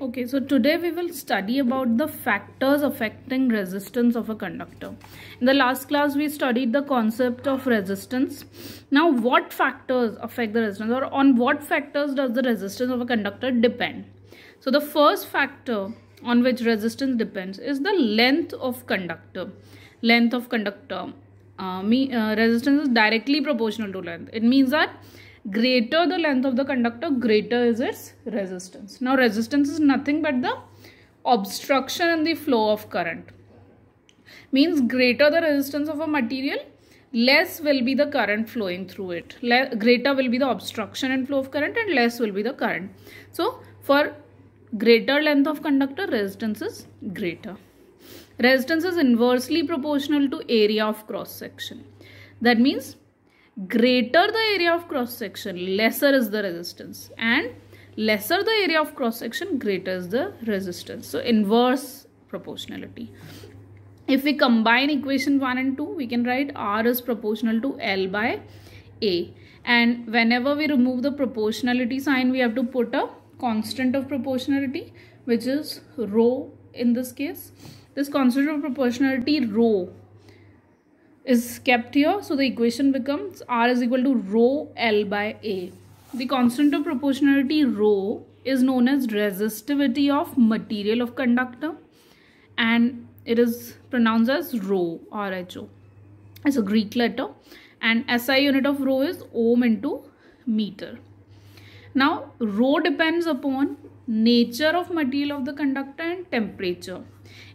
okay so today we will study about the factors affecting resistance of a conductor in the last class we studied the concept of resistance now what factors affect the resistance or on what factors does the resistance of a conductor depend so the first factor on which resistance depends is the length of conductor length of conductor uh, me, uh, resistance is directly proportional to length it means that greater the length of the conductor, greater is its resistance. Now resistance is nothing but the obstruction in the flow of current. Means greater the resistance of a material, less will be the current flowing through it. Le greater will be the obstruction and flow of current and less will be the current. So for greater length of conductor, resistance is greater. Resistance is inversely proportional to area of cross section. That means greater the area of cross section lesser is the resistance and lesser the area of cross section greater is the resistance so inverse proportionality if we combine equation 1 and 2 we can write r is proportional to l by a and whenever we remove the proportionality sign we have to put a constant of proportionality which is rho in this case this constant of proportionality rho is kept here. So the equation becomes R is equal to rho L by A. The constant of proportionality rho is known as resistivity of material of conductor and it is pronounced as rho RHO. It's a Greek letter and SI unit of rho is ohm into meter. Now rho depends upon nature of material of the conductor and temperature.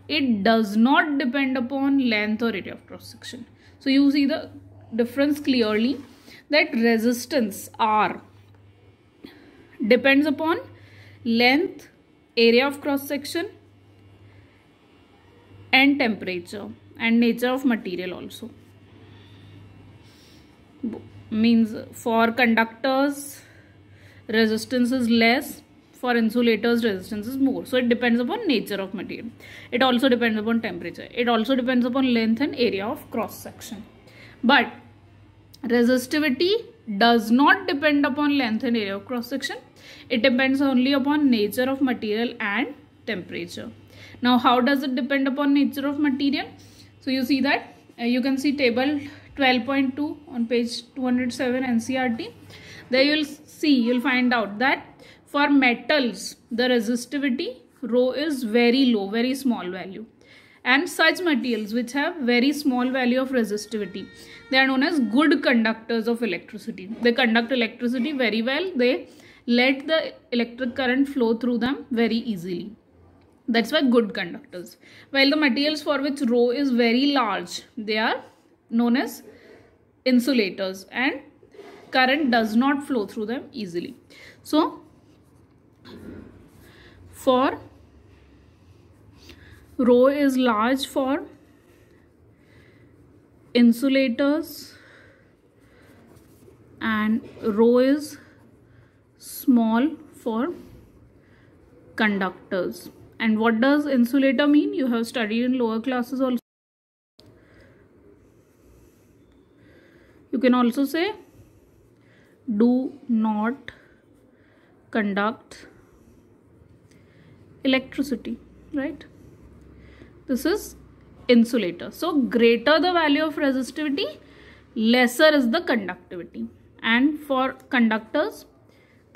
It does not depend upon length or area of cross section. So you see the difference clearly that resistance R depends upon length, area of cross section and temperature and nature of material also. Means for conductors resistance is less for insulators resistance is more so it depends upon nature of material it also depends upon temperature it also depends upon length and area of cross section but resistivity does not depend upon length and area of cross section it depends only upon nature of material and temperature now how does it depend upon nature of material so you see that uh, you can see table 12.2 on page 207 ncrt there you'll see you'll find out that for metals, the resistivity rho is very low, very small value. And such materials which have very small value of resistivity, they are known as good conductors of electricity. They conduct electricity very well. They let the electric current flow through them very easily. That's why good conductors. While the materials for which rho is very large, they are known as insulators and current does not flow through them easily. So for rho is large for insulators and rho is small for conductors and what does insulator mean you have studied in lower classes also you can also say do not conduct electricity right this is insulator so greater the value of resistivity lesser is the conductivity and for conductors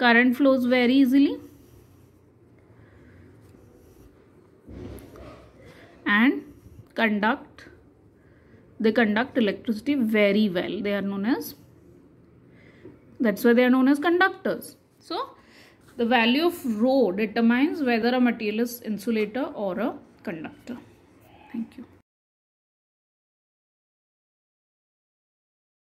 current flows very easily and conduct they conduct electricity very well they are known as that's why they are known as conductors so the value of rho determines whether a material is insulator or a conductor. Thank you.